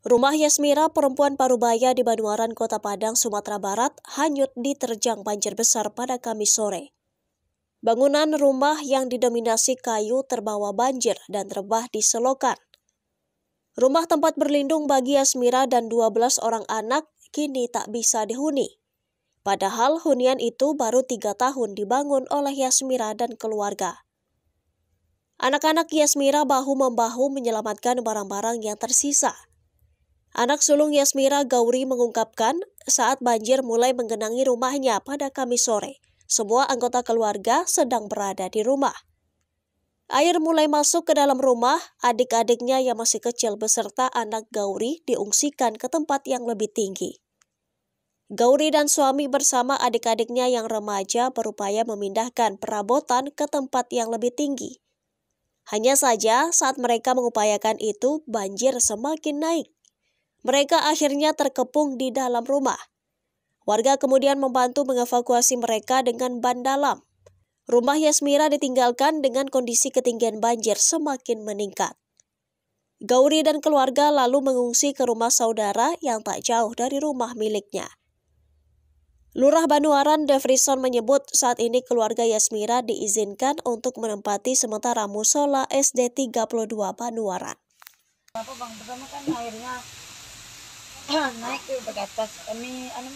Rumah Yasmira, perempuan Parubaya di Banuaran, Kota Padang, Sumatera Barat, hanyut diterjang banjir besar pada Kamis sore. Bangunan rumah yang didominasi kayu terbawa banjir dan terbah di selokan. Rumah tempat berlindung bagi Yasmira dan 12 orang anak kini tak bisa dihuni. Padahal hunian itu baru tiga tahun dibangun oleh Yasmira dan keluarga. Anak-anak Yasmira bahu-membahu menyelamatkan barang-barang yang tersisa – Anak sulung Yasmira Gauri mengungkapkan saat banjir mulai menggenangi rumahnya pada Kamis sore. Semua anggota keluarga sedang berada di rumah. Air mulai masuk ke dalam rumah, adik-adiknya yang masih kecil beserta anak Gauri diungsikan ke tempat yang lebih tinggi. Gauri dan suami bersama adik-adiknya yang remaja berupaya memindahkan perabotan ke tempat yang lebih tinggi. Hanya saja saat mereka mengupayakan itu, banjir semakin naik. Mereka akhirnya terkepung di dalam rumah. Warga kemudian membantu mengevakuasi mereka dengan ban dalam. Rumah Yasmira ditinggalkan dengan kondisi ketinggian banjir semakin meningkat. Gauri dan keluarga lalu mengungsi ke rumah saudara yang tak jauh dari rumah miliknya. Lurah Banuaran Devrison menyebut saat ini keluarga Yasmira diizinkan untuk menempati sementara musola SD 32 Banuaran. Bapak bang pertama kan airnya Naik ke atas kami anu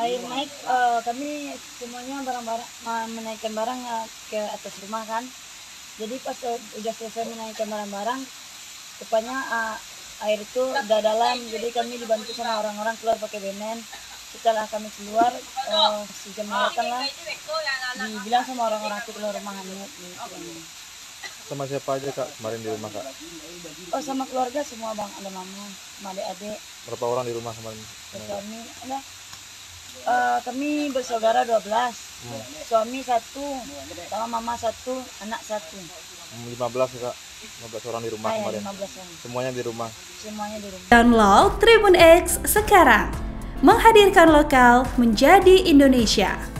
air naik uh, kami semuanya barang-barang menaikkan barang uh, ke atas rumah kan jadi pas udah selesai menaikkan barang-barang rupanya uh, air itu udah dalam jadi kami dibantu sama orang-orang keluar pakai benen setelah kami keluar uh, sejam lah dibilang sama orang-orang itu keluar rumah hanyut sama siapa aja kak kemarin di rumah kak oh sama keluarga semua bang ada mama sama adik-adik berapa orang di rumah kemarin suami ada uh, kami bersaudara 12 hmm. suami satu sama mama satu anak satu 15 hmm, belas kak 15 orang di rumah Ayah, kemarin 15 orang. semuanya di rumah semuanya di rumah download Tribun X sekarang menghadirkan lokal menjadi Indonesia